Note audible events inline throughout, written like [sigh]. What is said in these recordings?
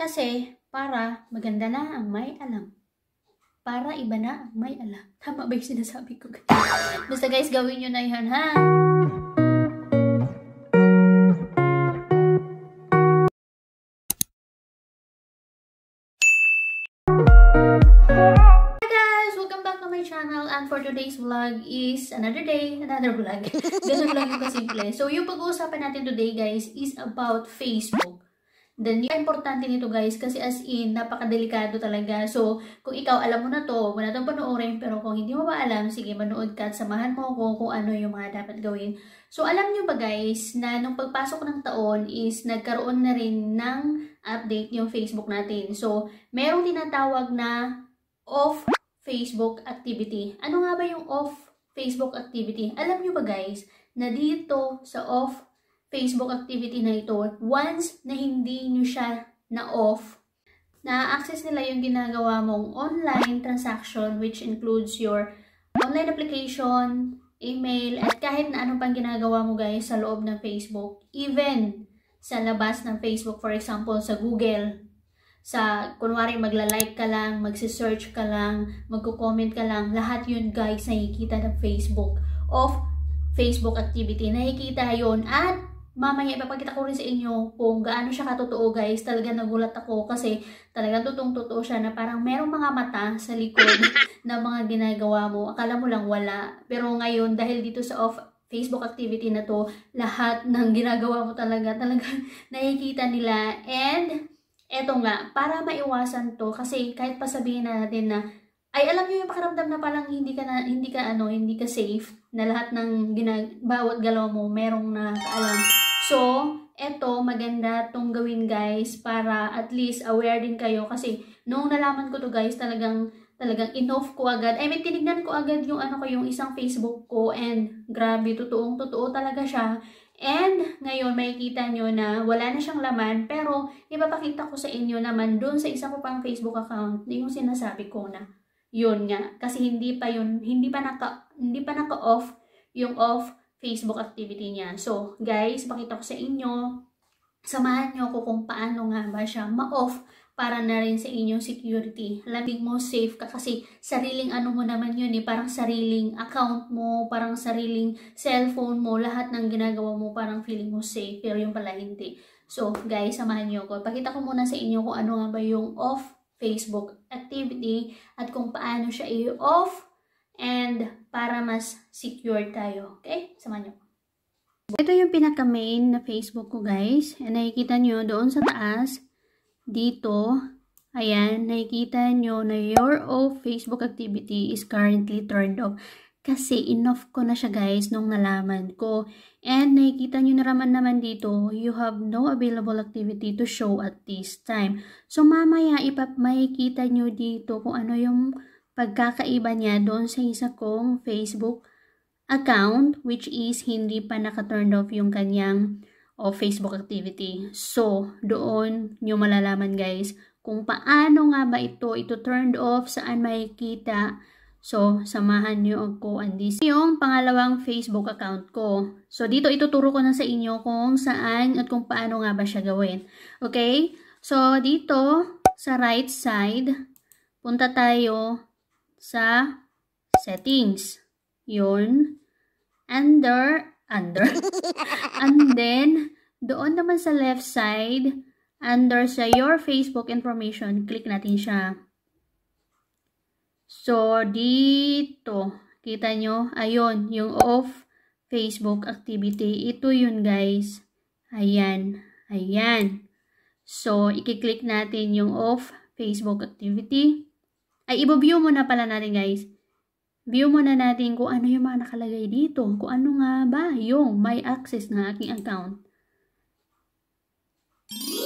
Kasi para maganda na ang may alam. Para iba na ang may alam. [laughs] Tama ba yung sinasabi ko? [laughs] Basta guys, gawin nyo na yan ha. channel and for today's vlog is another day, another vlog. [laughs] Ganun lang yung kasimple. So, yung pag-uusapan natin today guys is about Facebook. Then, importante nito guys kasi as in, napakadelikado talaga. So, kung ikaw alam mo na to, wala itong panoorin, pero kung hindi mo ba alam, sige, manood ka at samahan mo ako kung ano yung mga dapat gawin. So, alam nyo ba guys na nung pagpasok ng taon is nagkaroon na rin ng update yung Facebook natin. So, merong tinatawag na off Facebook activity. Ano nga ba yung off Facebook activity? Alam nyo ba guys na dito sa off Facebook activity na ito, once na hindi nyo siya na-off, na-access nila yung ginagawa mong online transaction which includes your online application, email, at kahit na anong pang ginagawa mo guys sa loob ng Facebook. Even sa labas ng Facebook, for example, sa Google, sa, kunwari, magla-like ka lang, magsi-search ka lang, magko-comment ka lang, lahat yun guys nakikita ng Facebook of Facebook activity. Nakikita yon at mamaya ipapakita ko rin sa inyo kung gaano siya katotoo guys. Talaga nagulat ako kasi talagang totoong totoo siya na parang merong mga mata sa likod [laughs] na mga ginagawa mo. Akala mo lang wala. Pero ngayon dahil dito sa off Facebook activity na to, lahat ng ginagawa mo talaga, talaga [laughs] nakikita nila. And, eto nga, para maiwasan to, kasi kahit pa sabihin na natin na, ay alam niyo yung pakiramdam na parang hindi ka, na, hindi ka, ano, hindi ka safe, na lahat ng ginag bawat galaw mo, merong alam So, eto, maganda tong gawin guys para at least aware din kayo kasi nung nalaman ko to guys, talagang talagang inoff ko agad. I mean, tinignan ko agad yung ano ko, yung isang Facebook ko and grabe, totoong totoo talaga siya. And ngayon, makikita nyo na wala na siyang laman pero ipapakita ko sa inyo naman doon sa isa ko pang Facebook account yung sinasabi ko na yun nga kasi hindi pa yun hindi pa naka hindi pa naka off yung off Facebook activity niya. So, guys, pakita ko sa inyo, samahan niyo ako kung paano nga ba siya ma-off para na rin sa inyong security. Labig mo safe ka kasi sariling ano mo naman yun eh, parang sariling account mo, parang sariling cellphone mo, lahat ng ginagawa mo parang feeling mo safe, pero yung pala hindi. So guys, samahan niyo ako. Pakita ko muna sa inyo kung ano nga ba yung off Facebook activity at kung paano siya i-off and para mas secure tayo. Okay? Samahan nyo. Ito yung pinaka-main na Facebook ko guys. And nakikita nyo doon sa taas, dito, ayan, nakikita nyo na your off Facebook activity is currently turned off. Kasi enough ko na siya guys nung nalaman ko. And nakikita nyo na naman naman dito, you have no available activity to show at this time. So mamaya ipap makikita nyo dito kung ano yung pagkakaiba niya doon sa isa kong Facebook account which is hindi pa naka-turned off yung kanyang o oh, Facebook activity. So, doon nyo malalaman guys kung paano nga ba ito, ito turned off, saan makikita. So, samahan nyo ako and this. Yung pangalawang Facebook account ko. So, dito ituturo ko na sa inyo kung saan at kung paano nga ba siya gawin. Okay? So, dito sa right side, punta tayo sa settings. Yun. Under, under. [laughs] and then, doon naman sa left side, under sa your Facebook information, click natin siya. So, dito, kita nyo, ayun, yung off Facebook activity. Ito yun, guys. Ayan, ayan. So, ikiklik natin yung off Facebook activity. Ay, i-view muna pala natin guys. View muna natin kung ano yung mga nakalagay dito. Kung ano nga ba yung may access ng aking account.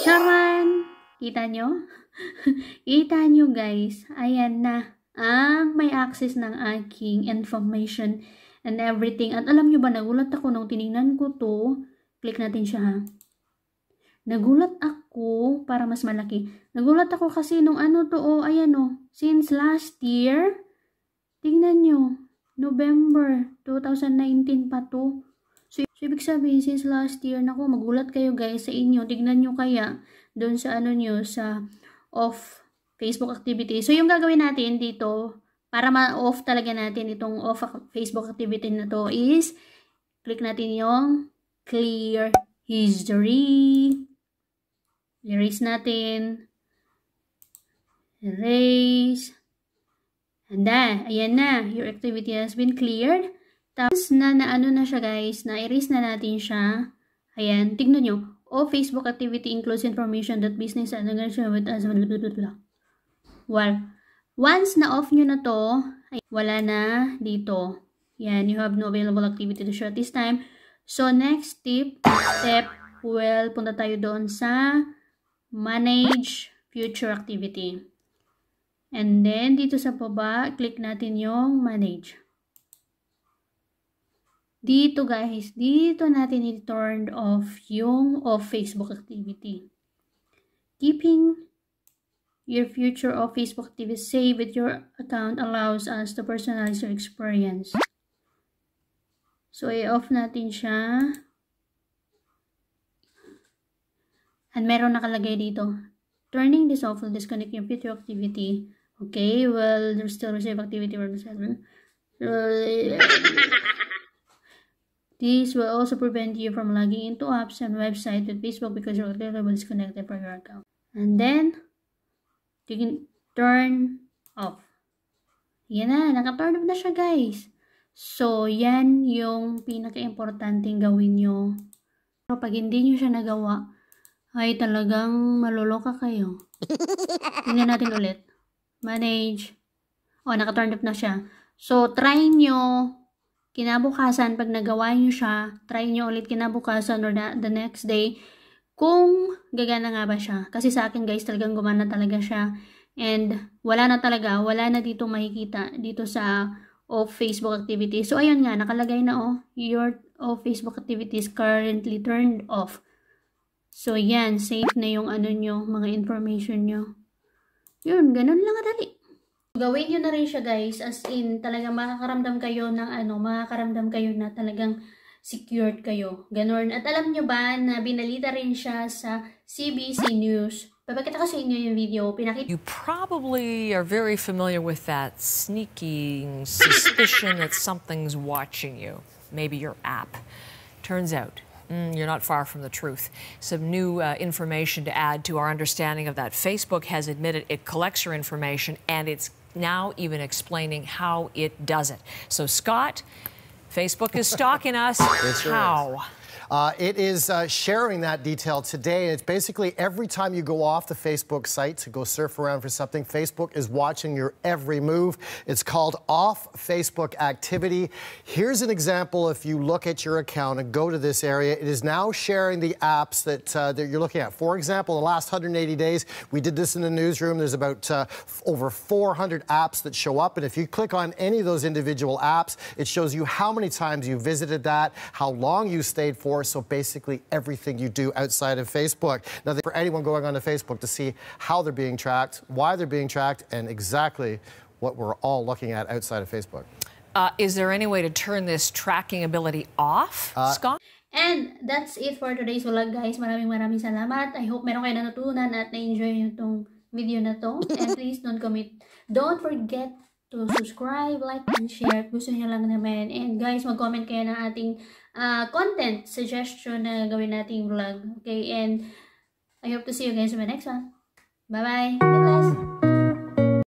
Charan! Kita nyo? [laughs] Kita nyo guys. Ayan na. Ang may access ng aking information and everything. At alam nyo ba, nagulat ako nung tiningnan ko to. Click natin siya ha. Nagulat ako para mas malaki. Nagulat ako kasi nung ano to, oh, ayan oh. Since last year, tingnan nyo, November 2019 pa to. So, so, ibig sabihin, since last year, nako, magulat kayo guys sa inyo. Tingnan nyo kaya doon sa ano nyo, sa off Facebook activity. So, yung gagawin natin dito, para ma-off talaga natin itong off Facebook activity na to is, click natin yung clear history. Erase natin. Erase. Handa. Ayan na. Your activity has been cleared. Tapos na, na ano na siya guys. Na-erase na natin siya. Ayan. Tignan nyo. O Facebook activity includes information that business and organization with us. Blah, blah, blah, blah. Well, once na-off nyo na to, ay, wala na dito. Yan, you have no available activity to share at this time. So, next tip, step, well, punta tayo doon sa manage future activity. And then, dito sa baba, click natin yung manage. Dito guys, dito natin i turned off yung off Facebook activity. Keeping your future off Facebook activity saved with your account allows us to personalize your experience. So, i-off natin siya. And meron nakalagay dito, turning this off will disconnect your future activity Okay, well, there's still reserve activity for the So, [laughs] this will also prevent you from logging into apps and websites with Facebook because your activity will disconnected from your account. And then, you can turn off. Yan na, naka-turn off na siya guys. So, yan yung pinaka-importanting gawin nyo. Pero pag hindi nyo siya nagawa, ay talagang maluloka kayo. [laughs] Tingnan natin ulit manage. O, naka-turn off na siya. So, try nyo kinabukasan, pag nagawa nyo siya, try nyo ulit kinabukasan or the, the next day, kung gagana nga ba siya. Kasi sa akin guys, talagang gumana talaga siya. And wala na talaga, wala na dito makikita dito sa off Facebook activity. So ayun nga, nakalagay na oh, your off Facebook activities currently turned off. So yan, safe na yung ano nyo, mga information nyo. Yun, ganun lang kadali. Gawin nyo na rin siya guys, as in talagang makakaramdam kayo ng ano, makakaramdam kayo na talagang secured kayo. Ganun. At alam nyo ba na binalita rin siya sa CBC News. Papakita ko sa inyo yung video. Pinakita. You probably are very familiar with that sneaking suspicion that something's watching you. Maybe your app. Turns out, Mm, you're not far from the truth. Some new uh, information to add to our understanding of that. Facebook has admitted it collects your information and it's now even explaining how it does it. So, Scott, Facebook is stalking us. How? sure uh, it is uh, sharing that detail today. It's basically every time you go off the Facebook site to go surf around for something, Facebook is watching your every move. It's called Off Facebook Activity. Here's an example if you look at your account and go to this area. It is now sharing the apps that, uh, that you're looking at. For example, the last 180 days, we did this in the newsroom. There's about uh, over 400 apps that show up. And if you click on any of those individual apps, it shows you how many times you visited that, how long you stayed for so basically everything you do outside of Facebook. Now, for anyone going onto Facebook to see how they're being tracked, why they're being tracked, and exactly what we're all looking at outside of Facebook. Uh, is there any way to turn this tracking ability off, uh, Scott? And that's it for today's vlog, guys. Maraming maraming salamat. I hope meron kayo natutunan at na-enjoy nyo itong video na to. [laughs] And please don't commit. Don't forget to subscribe, like, and share. Gusto nyo lang naman. And guys, mag-comment kayo ng ating uh, content suggestion na gawin nating vlog. Okay, and I hope to see you guys in my next one. Bye-bye. God bless.